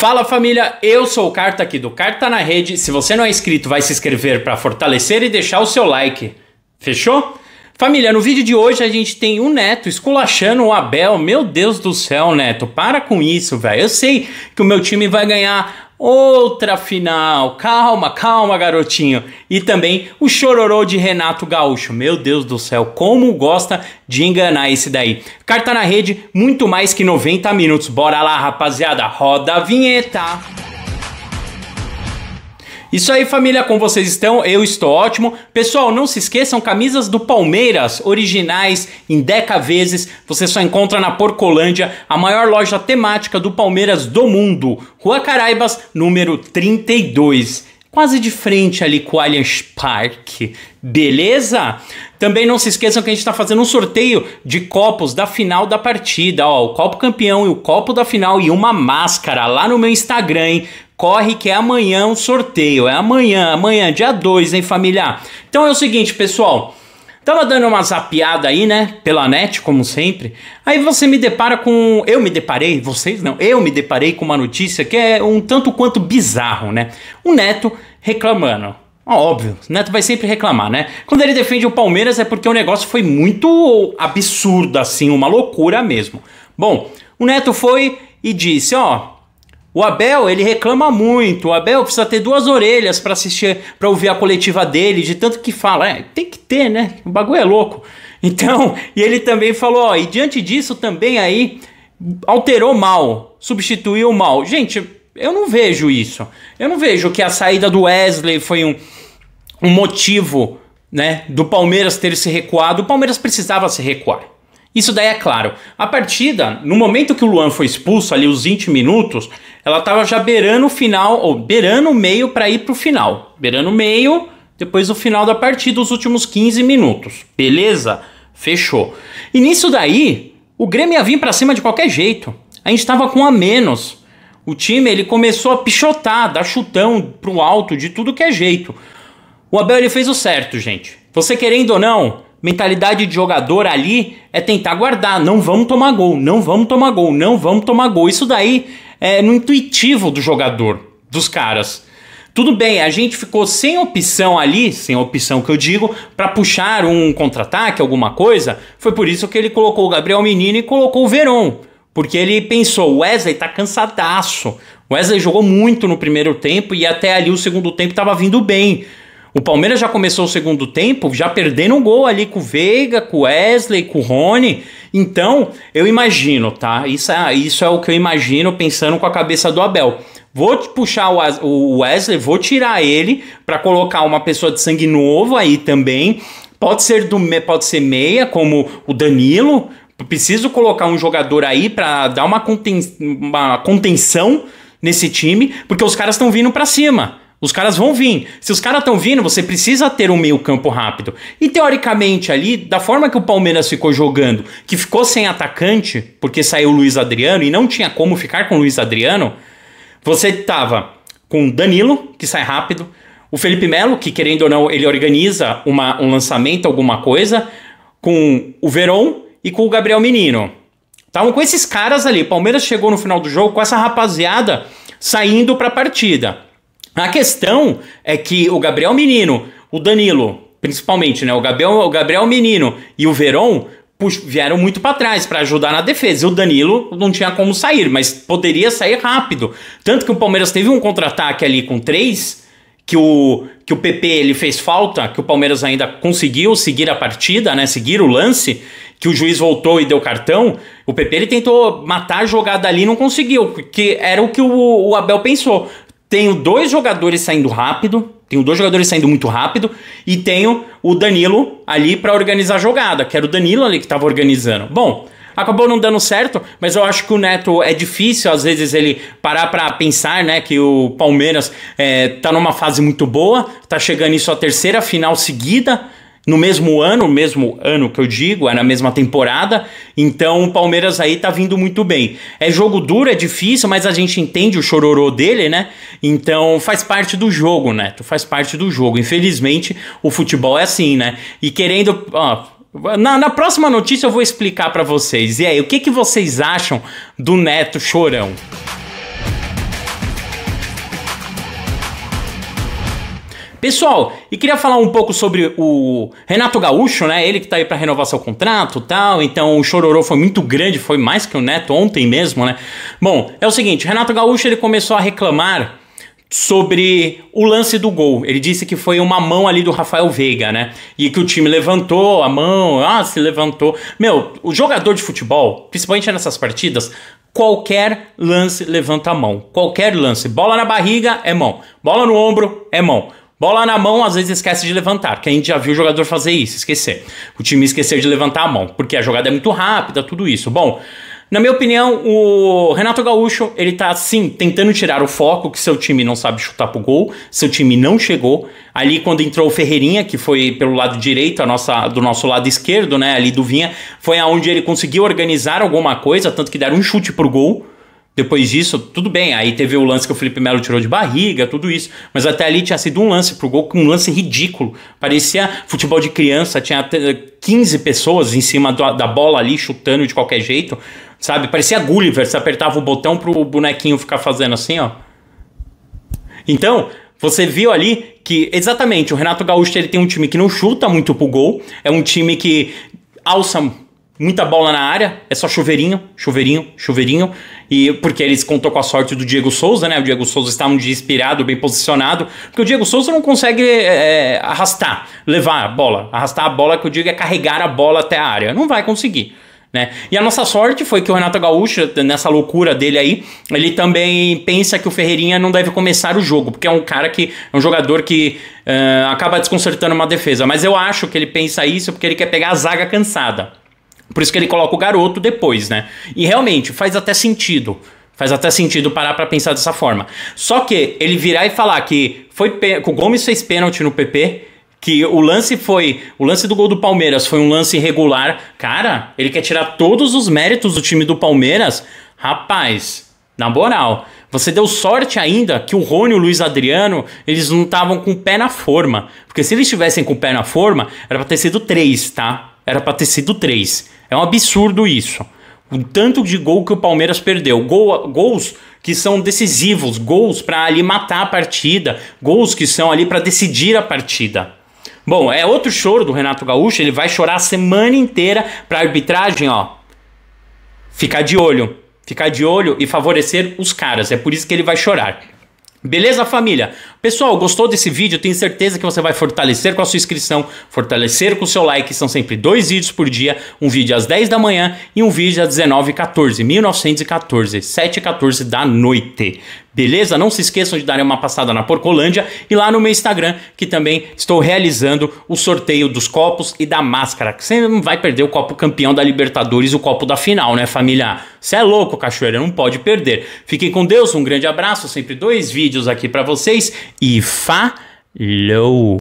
Fala família, eu sou o Carta aqui do Carta na Rede. Se você não é inscrito, vai se inscrever para fortalecer e deixar o seu like. Fechou? Família, no vídeo de hoje a gente tem o Neto esculachando o Abel. Meu Deus do céu, Neto, para com isso, velho. Eu sei que o meu time vai ganhar Outra final, calma, calma, garotinho. E também o chororô de Renato Gaúcho. Meu Deus do céu, como gosta de enganar esse daí. Carta na rede, muito mais que 90 minutos. Bora lá, rapaziada, roda a vinheta. Isso aí, família, como vocês estão? Eu estou ótimo. Pessoal, não se esqueçam, camisas do Palmeiras, originais, em Deca vezes, você só encontra na Porcolândia, a maior loja temática do Palmeiras do mundo. Rua Caraibas, número 32 quase de frente ali com o Allianz Park, beleza? Também não se esqueçam que a gente está fazendo um sorteio de copos da final da partida, ó, o copo campeão e o copo da final e uma máscara lá no meu Instagram, hein? Corre que é amanhã o um sorteio. É amanhã, amanhã, dia 2, hein, família? Então é o seguinte, pessoal. Tava dando uma zapiada aí, né? Pela net, como sempre. Aí você me depara com. Eu me deparei, vocês não, eu me deparei com uma notícia que é um tanto quanto bizarro, né? O Neto reclamando. Óbvio, o Neto vai sempre reclamar, né? Quando ele defende o Palmeiras é porque o negócio foi muito absurdo, assim, uma loucura mesmo. Bom, o Neto foi e disse: Ó, o Abel, ele reclama muito. O Abel precisa ter duas orelhas para assistir, para ouvir a coletiva dele, de tanto que fala. É, tem que ter, né? O bagulho é louco. Então, e ele também falou, ó, e diante disso também aí alterou mal, substituiu mal. Gente, eu não vejo isso. Eu não vejo que a saída do Wesley foi um, um motivo, né, do Palmeiras ter se recuado. O Palmeiras precisava se recuar. Isso daí é claro. A partida, no momento que o Luan foi expulso, ali os 20 minutos, ela estava já beirando o final, ou beirando o meio para ir para o final. Beirando o meio, depois do final da partida, os últimos 15 minutos. Beleza? Fechou. E nisso daí, o Grêmio ia vir para cima de qualquer jeito. A gente estava com a menos. O time ele começou a pichotar, dar chutão pro alto de tudo que é jeito. O Abel ele fez o certo, gente. Você querendo ou não, Mentalidade de jogador ali é tentar guardar, não vamos tomar gol, não vamos tomar gol, não vamos tomar gol. Isso daí é no intuitivo do jogador, dos caras. Tudo bem, a gente ficou sem opção ali, sem opção que eu digo, para puxar um contra-ataque, alguma coisa. Foi por isso que ele colocou o Gabriel Menino e colocou o Verón, porque ele pensou, o Wesley tá cansadaço. O Wesley jogou muito no primeiro tempo e até ali o segundo tempo tava vindo bem. O Palmeiras já começou o segundo tempo, já perdendo um gol ali com o Veiga, com o Wesley, com o Rony. Então, eu imagino, tá? Isso é, isso é o que eu imagino pensando com a cabeça do Abel. Vou puxar o Wesley, vou tirar ele para colocar uma pessoa de sangue novo aí também. Pode ser do pode ser meia, como o Danilo. Preciso colocar um jogador aí para dar uma, conten, uma contenção nesse time, porque os caras estão vindo para cima. Os caras vão vir. Se os caras estão vindo, você precisa ter um meio-campo rápido. E teoricamente ali, da forma que o Palmeiras ficou jogando, que ficou sem atacante, porque saiu o Luiz Adriano e não tinha como ficar com o Luiz Adriano, você tava com Danilo, que sai rápido, o Felipe Melo, que querendo ou não, ele organiza uma, um lançamento, alguma coisa, com o Verón e com o Gabriel Menino. Estavam com esses caras ali. O Palmeiras chegou no final do jogo com essa rapaziada saindo para a partida. A questão é que o Gabriel Menino, o Danilo, principalmente, né? O Gabriel, o Gabriel Menino e o Verón vieram muito para trás para ajudar na defesa. E o Danilo não tinha como sair, mas poderia sair rápido. Tanto que o Palmeiras teve um contra-ataque ali com três, que o, que o PP ele fez falta, que o Palmeiras ainda conseguiu seguir a partida, né? Seguir o lance, que o juiz voltou e deu cartão. O PP ele tentou matar a jogada ali não conseguiu, que era o que o, o Abel pensou. Tenho dois jogadores saindo rápido, tenho dois jogadores saindo muito rápido e tenho o Danilo ali para organizar a jogada, que era o Danilo ali que estava organizando. Bom, acabou não dando certo, mas eu acho que o Neto é difícil, às vezes ele parar para pensar, né, que o Palmeiras é, tá numa fase muito boa, tá chegando isso sua terceira final seguida, no mesmo ano, mesmo ano que eu digo, é na mesma temporada. Então o Palmeiras aí tá vindo muito bem. É jogo duro, é difícil, mas a gente entende o chororô dele, né? Então faz parte do jogo, né? Tu faz parte do jogo. Infelizmente, o futebol é assim, né? E querendo, ó, na, na próxima notícia eu vou explicar para vocês. E aí, o que, que vocês acham do Neto Chorão? Pessoal, e queria falar um pouco sobre o Renato Gaúcho, né? Ele que tá aí para renovar seu contrato tal. Então o chororô foi muito grande, foi mais que o Neto ontem mesmo, né? Bom, é o seguinte: Renato Gaúcho ele começou a reclamar sobre o lance do gol. Ele disse que foi uma mão ali do Rafael Veiga, né? E que o time levantou a mão, ah, se levantou. Meu, o jogador de futebol, principalmente nessas partidas, qualquer lance levanta a mão. Qualquer lance. Bola na barriga é mão. Bola no ombro é mão. Bola na mão, às vezes esquece de levantar, que a gente já viu o jogador fazer isso, esquecer. O time esqueceu de levantar a mão, porque a jogada é muito rápida, tudo isso. Bom, na minha opinião, o Renato Gaúcho, ele tá assim, tentando tirar o foco que seu time não sabe chutar pro gol, seu time não chegou. Ali quando entrou o Ferreirinha, que foi pelo lado direito, a nossa, do nosso lado esquerdo, né, ali do Vinha, foi aonde ele conseguiu organizar alguma coisa, tanto que deram um chute pro gol depois disso, tudo bem. Aí teve o lance que o Felipe Melo tirou de barriga, tudo isso. Mas até ali tinha sido um lance pro gol, um lance ridículo. Parecia futebol de criança, tinha 15 eh, pessoas em cima da bola ali, chutando de qualquer jeito, sabe? Parecia Gulliver, você apertava o botão pro bonequinho ficar fazendo assim, ó. Então, você viu ali que, exatamente, o Renato Gaúcho ele tem um time que não chuta muito pro gol, é um time que alça muita bola na área, é só chuveirinho, chuveirinho, chuveirinho. E porque eles contou com a sorte do Diego Souza, né? O Diego Souza está um dia inspirado, bem posicionado, porque o Diego Souza não consegue é, é arrastar, levar a bola. Arrastar a bola, é que eu digo, é carregar a bola até a área. Não vai conseguir. Né? E a nossa sorte foi que o Renato Gaúcho, nessa loucura dele aí, ele também pensa que o Ferreirinha não deve começar o jogo, porque é um cara que é um jogador que uh, acaba desconcertando uma defesa. Mas eu acho que ele pensa isso porque ele quer pegar a zaga cansada. Por isso que ele coloca o garoto depois, né? E realmente faz até sentido. Faz até sentido parar para pensar dessa forma. Só que ele virar e falar que foi que o Gomes fez pênalti no PP, que o lance foi, o lance do gol do Palmeiras foi um lance irregular. Cara, ele quer tirar todos os méritos do time do Palmeiras. Rapaz, na moral, você deu sorte ainda que o Rony e o Luiz Adriano, eles não estavam com o pé na forma. Porque se eles estivessem com o pé na forma, era pra ter sido três, tá? Era pra ter sido três. É um absurdo isso. O tanto de gol que o Palmeiras perdeu. Gol, gols que são decisivos, gols para ali matar a partida, gols que são ali para decidir a partida. Bom, é outro choro do Renato Gaúcho, ele vai chorar a semana inteira para arbitragem, ó. Ficar de olho, ficar de olho e favorecer os caras. É por isso que ele vai chorar. Beleza, família? Pessoal, gostou desse vídeo? Tenho certeza que você vai fortalecer com a sua inscrição, fortalecer com o seu like. São sempre dois vídeos por dia, um vídeo às 10 da manhã e um vídeo às 19h14, 1914, 7h14 da noite beleza? Não se esqueçam de darem uma passada na Porcolândia e lá no meu Instagram, que também estou realizando o sorteio dos copos e da máscara. Você não vai perder o copo campeão da Libertadores, o copo da final, né, família? Você é louco, cachoeira, não pode perder. Fiquem com Deus, um grande abraço, sempre dois vídeos aqui para vocês e falou!